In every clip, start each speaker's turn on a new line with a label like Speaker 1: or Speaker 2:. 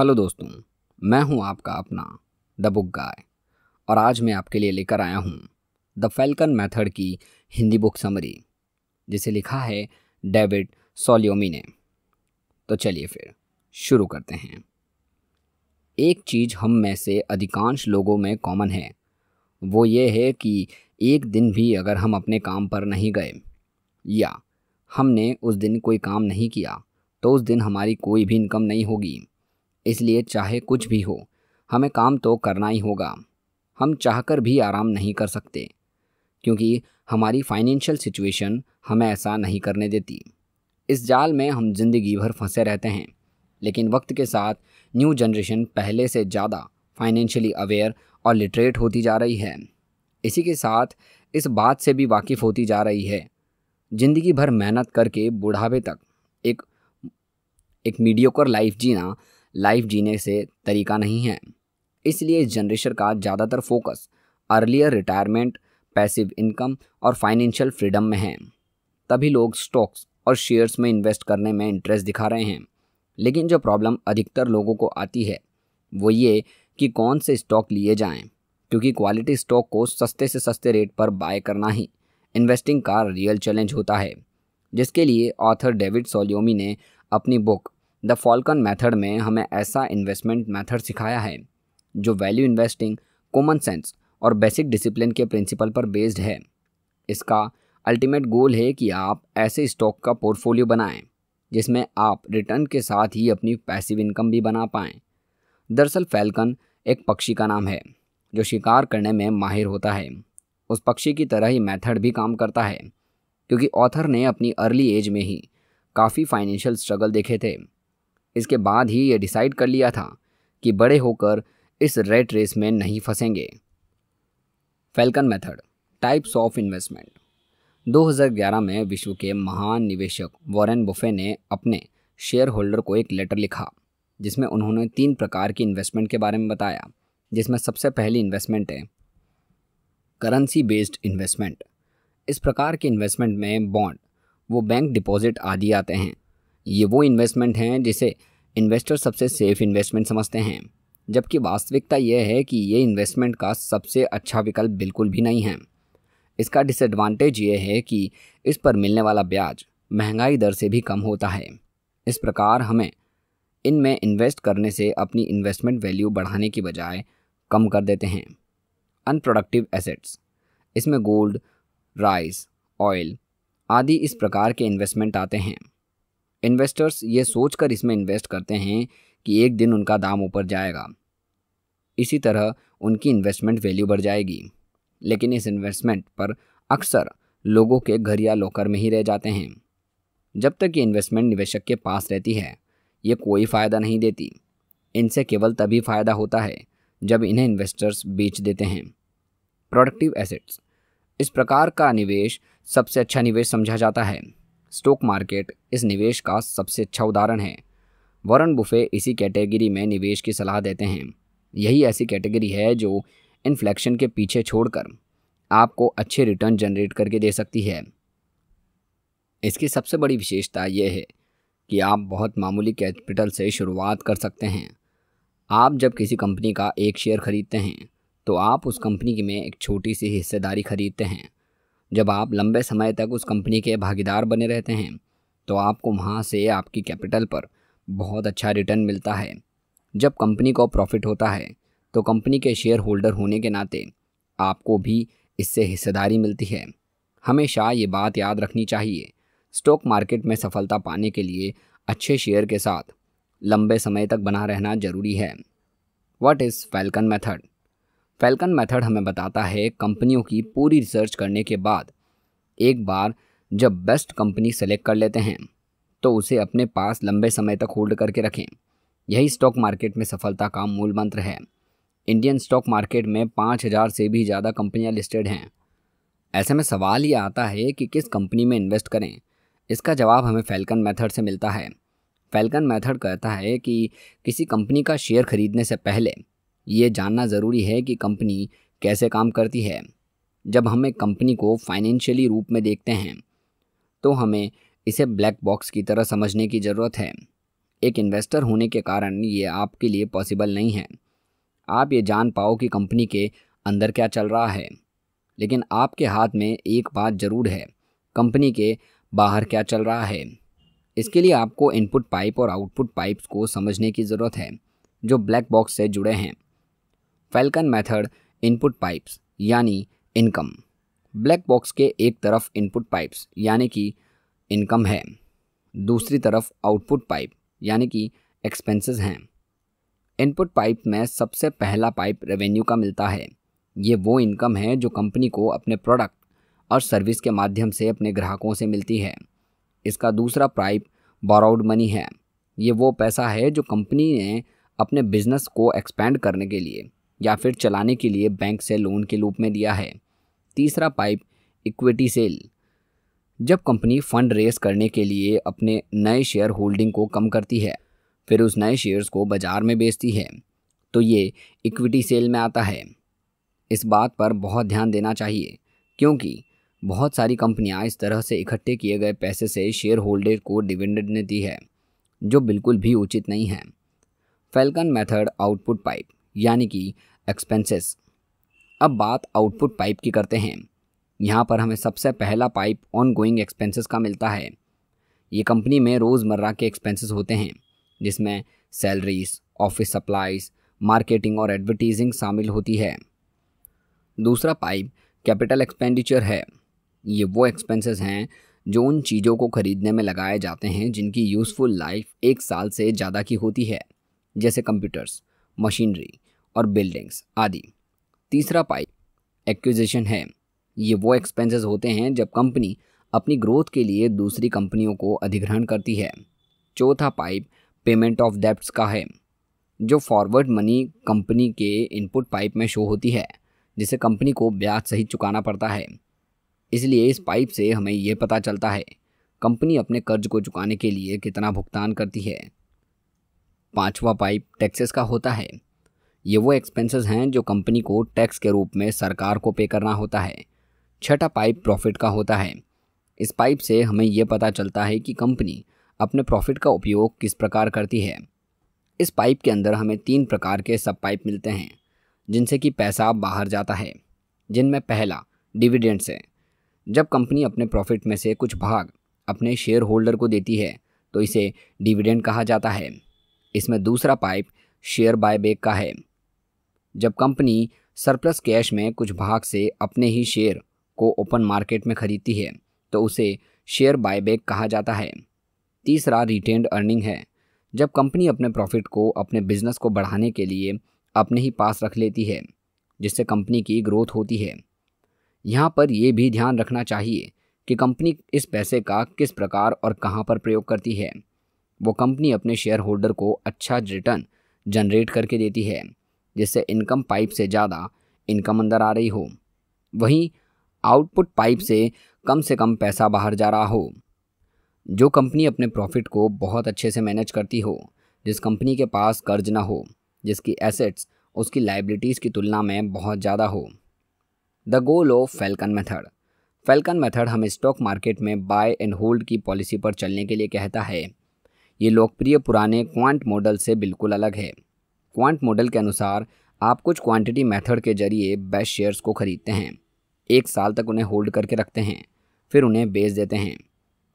Speaker 1: hello दोस्तों मैं हूं आपका अपना द बुक गाय और आज मैं आपके लिए लेकर आया हूं द फैल्कन मेथड की हिंदी बुक समरी जिसे लिखा है डेविड सोलियोमी ने तो चलिए फिर शुरू करते हैं एक चीज़ हम में से अधिकांश लोगों में कॉमन है वो ये है कि एक दिन भी अगर हम अपने काम पर नहीं गए या हमने उस दिन कोई काम नहीं किया तो उस दिन हमारी कोई भी इनकम नहीं होगी इसलिए चाहे कुछ भी हो हमें काम तो करना ही होगा हम चाहकर भी आराम नहीं कर सकते क्योंकि हमारी फाइनेंशियल सिचुएशन हमें ऐसा नहीं करने देती इस जाल में हम ज़िंदगी भर फंसे रहते हैं लेकिन वक्त के साथ न्यू जनरेशन पहले से ज़्यादा फाइनेंशियली अवेयर और लिटरेट होती जा रही है इसी के साथ इस बात से भी वाकिफ़ होती जा रही है ज़िंदगी भर मेहनत करके बुढ़ापे तक एक एक मीडियोकर लाइफ जीना लाइफ जीने से तरीका नहीं है इसलिए इस जनरेशन का ज़्यादातर focus earlier retirement passive income और फाइनेंशियल फ्रीडम में है तभी लोग स्टॉक्स और शेयर्स में इन्वेस्ट करने में इंटरेस्ट दिखा रहे हैं लेकिन जो प्रॉब्लम अधिकतर लोगों को आती है वो ये कि कौन से स्टॉक लिए जाएं क्योंकि क्वालिटी स्टॉक को सस्ते से सस्ते रेट पर बाय करना ही इन्वेस्टिंग का रियल चैलेंज होता है जिसके लिए ऑथर डेविड सोलियोमी ने अपनी बुक द फॉल्कन मेथड में हमें ऐसा इन्वेस्टमेंट मेथड सिखाया है जो वैल्यू इन्वेस्टिंग कॉमन सेंस और बेसिक डिसिप्लिन के प्रिंसिपल पर बेस्ड है इसका अल्टीमेट गोल है कि आप ऐसे स्टॉक का पोर्टफोलियो बनाएं जिसमें आप रिटर्न के साथ ही अपनी पैसिव इनकम भी बना पाएँ दरअसल फैल्कन एक पक्षी का नाम है जो शिकार करने में माहिर होता है उस पक्षी की तरह ही मेथड भी काम करता है क्योंकि ऑथर ने अपनी अर्ली एज में ही काफ़ी फाइनेंशियल स्ट्रगल देखे थे इसके बाद ही ये डिसाइड कर लिया था कि बड़े होकर इस रेट रेस में नहीं फंसेंगे falcon method types of investment 2011 में विश्व के महान निवेशक वॉरेन बुफे ने अपने शेयर होल्डर को एक लेटर लिखा जिसमें उन्होंने तीन प्रकार की इन्वेस्टमेंट के बारे में बताया जिसमें सबसे पहली इन्वेस्टमेंट है करेंसी बेस्ड इन्वेस्टमेंट इस प्रकार के इन्वेस्टमेंट में बॉन्ड वो बैंक डिपॉजिट आदि आते हैं ये वो इन्वेस्टमेंट हैं जिसे इन्वेस्टर सबसे सेफ़ इन्वेस्टमेंट समझते हैं जबकि वास्तविकता यह है कि ये इन्वेस्टमेंट का सबसे अच्छा विकल्प बिल्कुल भी नहीं है इसका डिसएडवांटेज ये है कि इस पर मिलने वाला ब्याज महंगाई दर से भी कम होता है इस प्रकार हमें इनमें इन्वेस्ट करने से अपनी इन्वेस्टमेंट वैल्यू बढ़ाने की बजाय कम कर देते हैं अनप्रोडक्टिव एसेट्स इसमें गोल्ड राइस ऑयल आदि इस प्रकार के इन्वेस्टमेंट आते हैं इन्वेस्टर्स ये सोचकर इसमें इन्वेस्ट करते हैं कि एक दिन उनका दाम ऊपर जाएगा इसी तरह उनकी इन्वेस्टमेंट वैल्यू बढ़ जाएगी लेकिन इस इन्वेस्टमेंट पर अक्सर लोगों के घर या लॉकर में ही रह जाते हैं जब तक ये इन्वेस्टमेंट निवेशक के पास रहती है ये कोई फ़ायदा नहीं देती इनसे केवल तभी फ़ायदा होता है जब इन्हें इन्वेस्टर्स बेच देते हैं प्रोडक्टिव एसेट्स इस प्रकार का निवेश सबसे अच्छा निवेश समझा जाता है स्टॉक मार्केट इस निवेश का सबसे अच्छा उदाहरण है वॉरेन बुफे इसी कैटेगरी में निवेश की सलाह देते हैं यही ऐसी कैटेगरी है जो इन्फ्लेक्शन के पीछे छोड़कर आपको अच्छे रिटर्न जनरेट करके दे सकती है इसकी सबसे बड़ी विशेषता यह है कि आप बहुत मामूली कैपिटल से शुरुआत कर सकते हैं आप जब किसी कंपनी का एक शेयर खरीदते हैं तो आप उस कंपनी में एक छोटी सी हिस्सेदारी खरीदते हैं जब आप लंबे समय तक उस कंपनी के भागीदार बने रहते हैं तो आपको वहाँ से आपकी कैपिटल पर बहुत अच्छा रिटर्न मिलता है जब कंपनी को प्रॉफिट होता है तो कंपनी के शेयर होल्डर होने के नाते आपको भी इससे हिस्सेदारी मिलती है हमेशा ये बात याद रखनी चाहिए स्टॉक मार्केट में सफलता पाने के लिए अच्छे शेयर के साथ लंबे समय तक बना रहना जरूरी है what is falcon method falcon method हमें बताता है कंपनियों की पूरी रिसर्च करने के बाद एक बार जब बेस्ट कंपनी सेलेक्ट कर लेते हैं तो उसे अपने पास लंबे समय तक होल्ड करके रखें यही स्टॉक मार्केट में सफलता का मूल मंत्र है इंडियन स्टॉक मार्केट में पाँच हज़ार से भी ज़्यादा कंपनियां लिस्टेड हैं ऐसे में सवाल ये आता है कि किस कंपनी में इन्वेस्ट करें इसका जवाब हमें फैल्कन मेथड से मिलता है फैल्कन मेथड कहता है कि किसी कंपनी का शेयर खरीदने से पहले ये जानना ज़रूरी है कि कंपनी कैसे काम करती है जब हम एक कंपनी को फाइनेंशियली रूप में देखते हैं तो हमें इसे ब्लैक बॉक्स की तरह समझने की ज़रूरत है एक इन्वेस्टर होने के कारण ये आपके लिए पॉसिबल नहीं है आप ये जान पाओ कि कंपनी के अंदर क्या चल रहा है लेकिन आपके हाथ में एक बात ज़रूर है कंपनी के बाहर क्या चल रहा है इसके लिए आपको इनपुट पाइप और आउटपुट पाइप्स को समझने की ज़रूरत है जो ब्लैक बॉक्स से जुड़े हैं फैल्कन मेथड इनपुट पाइप्स यानी इनकम ब्लैक बॉक्स के एक तरफ इनपुट पाइप्स यानी कि इनकम है दूसरी तरफ आउटपुट पाइप यानी कि एक्सपेंसेस हैं इनपुट पाइप में सबसे पहला पाइप रेवेन्यू का मिलता है ये वो इनकम है जो कंपनी को अपने प्रोडक्ट और सर्विस के माध्यम से अपने ग्राहकों से मिलती है इसका दूसरा पाइप बोराउड मनी है ये वो पैसा है जो कंपनी ने अपने बिजनेस को एक्सपेंड करने के लिए या फिर चलाने के लिए बैंक से लोन के रूप में दिया है तीसरा पाइप इक्विटी सेल जब कंपनी फंड रेस करने के लिए अपने नए शेयर होल्डिंग को कम करती है फिर उस नए शेयर्स को बाज़ार में बेचती है तो ये इक्विटी सेल में आता है इस बात पर बहुत ध्यान देना चाहिए क्योंकि बहुत सारी कंपनियां इस तरह से इकट्ठे किए गए पैसे से शेयर होल्डर को डिविडेंड दी है जो बिल्कुल भी उचित नहीं है फेल्कन मेथड आउटपुट पाइप यानी कि एक्सपेंसेस अब बात आउटपुट पाइप की करते हैं यहाँ पर हमें सबसे पहला पाइप ऑन गोइंग एक्सपेंसेस का मिलता है ये कंपनी में रोज़मर्रा के एक्सपेंसेस होते हैं जिसमें सैलरीज ऑफिस सप्लाइज मार्केटिंग और एडवर्टीजिंग शामिल होती है दूसरा पाइप कैपिटल एक्सपेंडिचर है ये वो एक्सपेंसेस हैं जो उन चीज़ों को खरीदने में लगाए जाते हैं जिनकी यूज़फुल लाइफ एक साल से ज़्यादा की होती है जैसे कंप्यूटर्स मशीनरी और बिल्डिंग्स आदि तीसरा पाई एक्विजिशन है ये वो एक्सपेंसेस होते हैं जब कंपनी अपनी ग्रोथ के लिए दूसरी कंपनियों को अधिग्रहण करती है चौथा पाइप पेमेंट ऑफ डेप्ट्स का है जो फॉरवर्ड मनी कंपनी के इनपुट पाइप में शो होती है जिसे कंपनी को ब्याज सहित चुकाना पड़ता है इसलिए इस पाइप से हमें यह पता चलता है कंपनी अपने कर्ज को चुकाने के लिए कितना भुगतान करती है पांचवा पाइप टैक्सेस का होता है ये वो एक्सपेंसेस हैं जो कंपनी को टैक्स के रूप में सरकार को पे करना होता है छठा पाइप प्रॉफिट का होता है इस पाइप से हमें यह पता चलता है कि कंपनी अपने प्रॉफिट का उपयोग किस प्रकार करती है इस पाइप के अंदर हमें तीन प्रकार के सब पाइप मिलते हैं जिनसे कि पैसा बाहर जाता है जिनमें पहला डिविडेंड्स है जब कंपनी अपने प्रॉफिट में से कुछ भाग अपने शेयर होल्डर को देती है तो इसे डिविडेंड कहा जाता है इसमें दूसरा पाइप शेयर बायबैक का है जब कंपनी सरप्लस कैश में कुछ भाग से अपने ही शेयर को ओपन मार्केट में खरीदती है तो उसे शेयर बायबैक कहा जाता है तीसरा रिटेंड अर्निंग है जब कंपनी अपने प्रॉफिट को अपने बिजनेस को बढ़ाने के लिए अपने ही पास रख लेती है जिससे कंपनी की ग्रोथ होती है यहाँ पर यह भी ध्यान रखना चाहिए कि कंपनी इस पैसे का किस प्रकार और कहाँ पर प्रयोग करती है वो कंपनी अपने शेयर होल्डर को अच्छा रिटर्न जनरेट करके देती है जिससे इनकम पाइप से ज़्यादा इनकम अंदर आ रही हो वहीं आउटपुट पाइप से कम से कम पैसा बाहर जा रहा हो जो कंपनी अपने प्रॉफिट को बहुत अच्छे से मैनेज करती हो जिस कंपनी के पास कर्ज ना हो जिसकी एसेट्स उसकी लाइबिलिटीज़ की तुलना में बहुत ज़्यादा हो the goal of falcon method falcon method हमें स्टॉक मार्केट में बाय एंड होल्ड की पॉलिसी पर चलने के लिए कहता है ये लोकप्रिय पुराने क्वांट मॉडल से बिल्कुल अलग है क्वांट मॉडल के अनुसार आप कुछ क्वांटिटी मेथड के जरिए बेस्ट शेयर्स को खरीदते हैं एक साल तक उन्हें होल्ड करके रखते हैं फिर उन्हें बेच देते हैं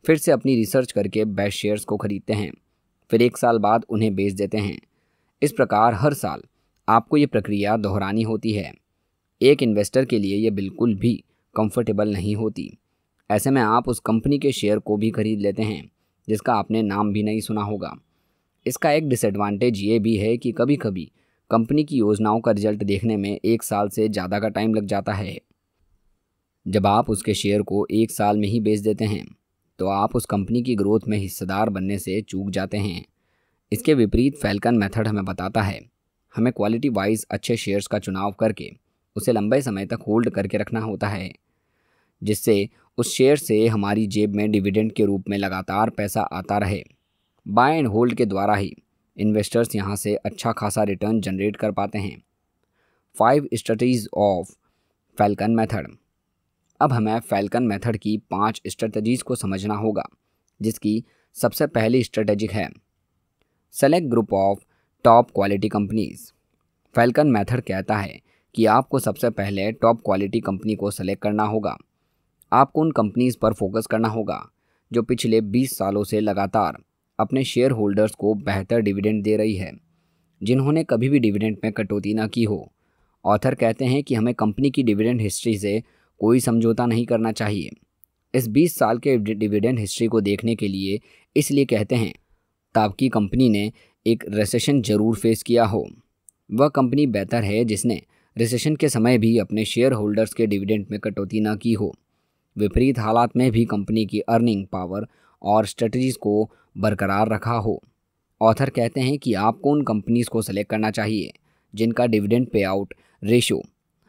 Speaker 1: फिर से अपनी रिसर्च करके बेस्ट शेयर्स को खरीदते हैं फिर एक साल बाद उन्हें बेच देते हैं इस प्रकार हर साल आपको ये प्रक्रिया दोहरानी होती है एक इन्वेस्टर के लिए ये बिल्कुल भी कंफर्टेबल नहीं होती ऐसे में आप उस कंपनी के शेयर को भी खरीद लेते हैं जिसका आपने नाम भी नहीं सुना होगा इसका एक डिसएडवांटेज ये भी है कि कभी कभी कंपनी की योजनाओं का रिजल्ट देखने में एक साल से ज़्यादा का टाइम लग जाता है जब आप उसके शेयर को एक साल में ही बेच देते हैं तो आप उस कंपनी की ग्रोथ में हिस्सेदार बनने से चूक जाते हैं इसके विपरीत फैल्कन मेथड हमें बताता है हमें क्वालिटी वाइज अच्छे शेयर्स का चुनाव करके उसे लंबे समय तक होल्ड करके रखना होता है जिससे उस शेयर से हमारी जेब में डिविडेंड के रूप में लगातार पैसा आता रहे बाय एंड होल्ड के द्वारा ही इन्वेस्टर्स यहाँ से अच्छा खासा रिटर्न जनरेट कर पाते हैं five strategies of falcon method अब हमें फैल्कन मेथड की पांच स्ट्रेटजीज को समझना होगा जिसकी सबसे पहली स्ट्रेटजिक है select group of top quality companies falcon method कहता है कि आपको सबसे पहले टॉप क्वालिटी कंपनी को सेलेक्ट करना होगा आपको उन कंपनीज पर फोकस करना होगा जो पिछले 20 सालों से लगातार अपने शेयर होल्डर्स को बेहतर डिविडेंड दे रही है जिन्होंने कभी भी डिविडेंड में कटौती ना की हो ऑथर कहते हैं कि हमें कंपनी की डिविडेंड हिस्ट्री से कोई समझौता नहीं करना चाहिए इस 20 साल के डिविडेंड हिस्ट्री को देखने के लिए इसलिए कहते हैं ताकि कंपनी ने एक रिसेशन जरूर फेस किया हो वह कंपनी बेहतर है जिसने रिसेशन के समय भी अपने शेयर होल्डर्स के डिविडेंड में कटौती ना की हो विपरीत हालात में भी कंपनी की अर्निंग पावर और स्ट्रेटजीज़ को बरकरार रखा हो ऑथर कहते हैं कि आपको उन कंपनीज़ को सेलेक्ट करना चाहिए जिनका dividend payout ratio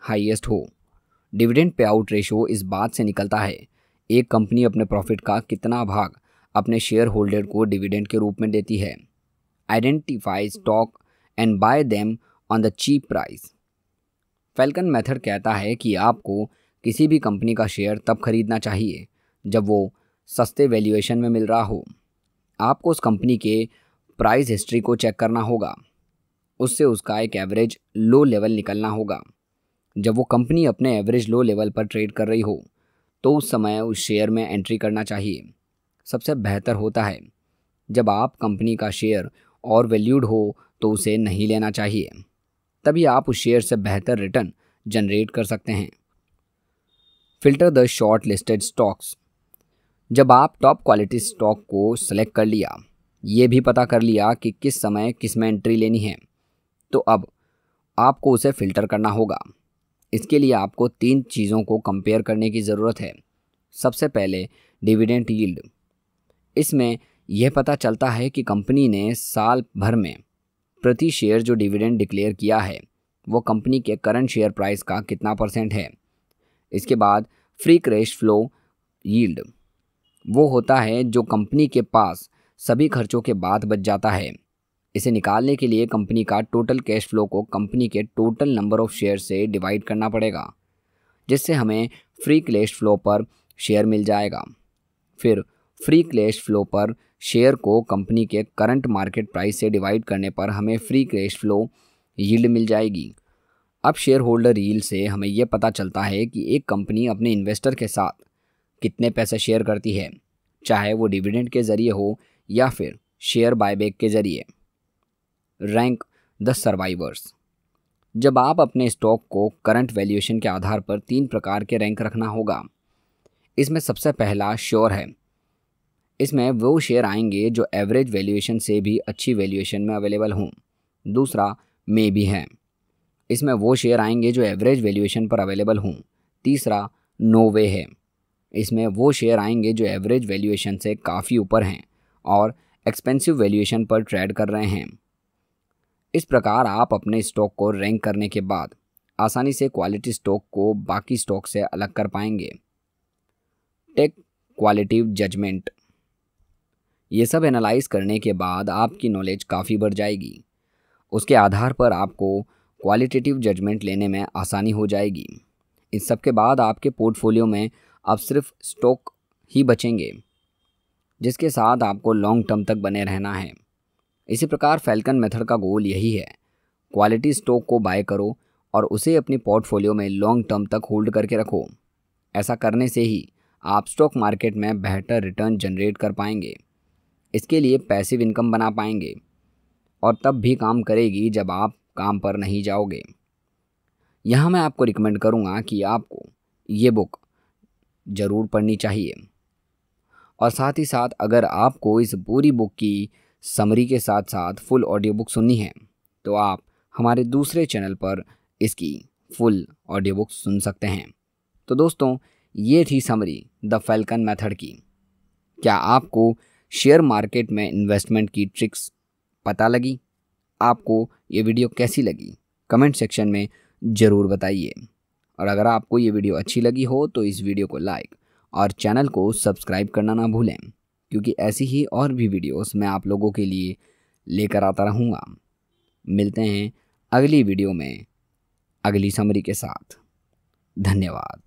Speaker 1: highest हो डिविडेंड पे आउट रेशो इस बात से निकलता है एक कंपनी अपने प्रॉफिट का कितना भाग अपने शेयर होल्डर को डिविडेंड के रूप में देती है identify stock and buy them on the cheap price falcon method कहता है कि आपको किसी भी कंपनी का शेयर तब खरीदना चाहिए जब वो सस्ते वैल्यूएशन में मिल रहा हो आपको उस कंपनी के प्राइस हिस्ट्री को चेक करना होगा उससे उसका एक एवरेज लो लेवल निकलना होगा जब वो कंपनी अपने एवरेज लो लेवल पर ट्रेड कर रही हो तो उस समय उस शेयर में एंट्री करना चाहिए सबसे बेहतर होता है जब आप कंपनी का शेयर और वैल्यूड हो तो उसे नहीं लेना चाहिए तभी आप उस शेयर से बेहतर रिटर्न जनरेट कर सकते हैं filter the shortlisted stocks जब आप टॉप क्वालिटी स्टॉक को सेलेक्ट कर लिया ये भी पता कर लिया कि किस समय किस में एंट्री लेनी है तो अब आपको उसे फ़िल्टर करना होगा इसके लिए आपको तीन चीज़ों को कंपेयर करने की ज़रूरत है सबसे पहले डिविडेंट यील्ड इसमें यह पता चलता है कि कंपनी ने साल भर में प्रति शेयर जो डिविडेंड डिक्लेयर किया है वो कंपनी के करंट शेयर प्राइस का कितना परसेंट है इसके बाद फ्री क्रेश फ्लो यील्ड वो होता है जो कंपनी के पास सभी खर्चों के बाद बच जाता है इसे निकालने के लिए कंपनी का टोटल कैश फ्लो को कंपनी के टोटल नंबर ऑफ शेयर से डिवाइड करना पड़ेगा जिससे हमें फ्री क्लेश फ्लो पर शेयर मिल जाएगा फिर फ्री क्लेश फ्लो पर शेयर को कंपनी के करंट मार्केट प्राइस से डिवाइड करने पर हमें फ्री क्लेश फ्लो यील्ड मिल जाएगी अब शेयर होल्डर यील्ड से हमें यह पता चलता है कि एक कंपनी अपने इन्वेस्टर के साथ कितने पैसे शेयर करती है चाहे वो डिविडेंड के ज़रिए हो या फिर शेयर बायबैक के ज़रिए रैंक द सर्वाइवर्स जब आप अपने स्टॉक को करंट वैल्यूएशन के आधार पर तीन प्रकार के रैंक रखना होगा इसमें सबसे पहला श्योर है इसमें वो शेयर आएंगे जो एवरेज वैल्यूएशन से भी अच्छी वैल्यूएशन में अवेलेबल हों दूसरा मे भी है इसमें वो शेयर आएंगे जो एवरेज वैल्यूएशन पर अवेलेबल हों तीसरा नो वे है इसमें वो शेयर आएंगे जो एवरेज वैल्यूएशन से काफ़ी ऊपर हैं और एक्सपेंसिव वैल्यूएशन पर ट्रेड कर रहे हैं इस प्रकार आप अपने स्टॉक को रैंक करने के बाद आसानी से क्वालिटी स्टॉक को बाकी स्टॉक से अलग कर पाएंगे टेक क्वालिटिव जजमेंट ये सब एनालाइज करने के बाद आपकी नॉलेज काफ़ी बढ़ जाएगी उसके आधार पर आपको क्वालिटेटिव जजमेंट लेने में आसानी हो जाएगी इस सब के बाद आपके पोर्टफोलियो में अब सिर्फ स्टॉक ही बचेंगे जिसके साथ आपको लॉन्ग टर्म तक बने रहना है इसी प्रकार फैल्कन मेथड का गोल यही है क्वालिटी स्टॉक को बाय करो और उसे अपने पोर्टफोलियो में लॉन्ग टर्म तक होल्ड करके रखो ऐसा करने से ही आप स्टॉक मार्केट में बेहतर रिटर्न जनरेट कर पाएंगे इसके लिए पैसिव इनकम बना पाएंगे और तब भी काम करेगी जब आप काम पर नहीं जाओगे यहाँ मैं आपको रिकमेंड करूँगा कि आपको ये बुक ज़रूर पढ़नी चाहिए और साथ ही साथ अगर आपको इस पूरी बुक की समरी के साथ साथ फुल ऑडियो बुक सुननी है तो आप हमारे दूसरे चैनल पर इसकी फुल ऑडियो बुक सुन सकते हैं तो दोस्तों ये थी समरी द फैल्कन मेथड की क्या आपको शेयर मार्केट में इन्वेस्टमेंट की ट्रिक्स पता लगी आपको ये वीडियो कैसी लगी कमेंट सेक्शन में ज़रूर बताइए और अगर आपको ये वीडियो अच्छी लगी हो तो इस वीडियो को लाइक और चैनल को सब्सक्राइब करना ना भूलें क्योंकि ऐसी ही और भी वीडियोस मैं आप लोगों के लिए लेकर आता रहूँगा मिलते हैं अगली वीडियो में अगली समरी के साथ धन्यवाद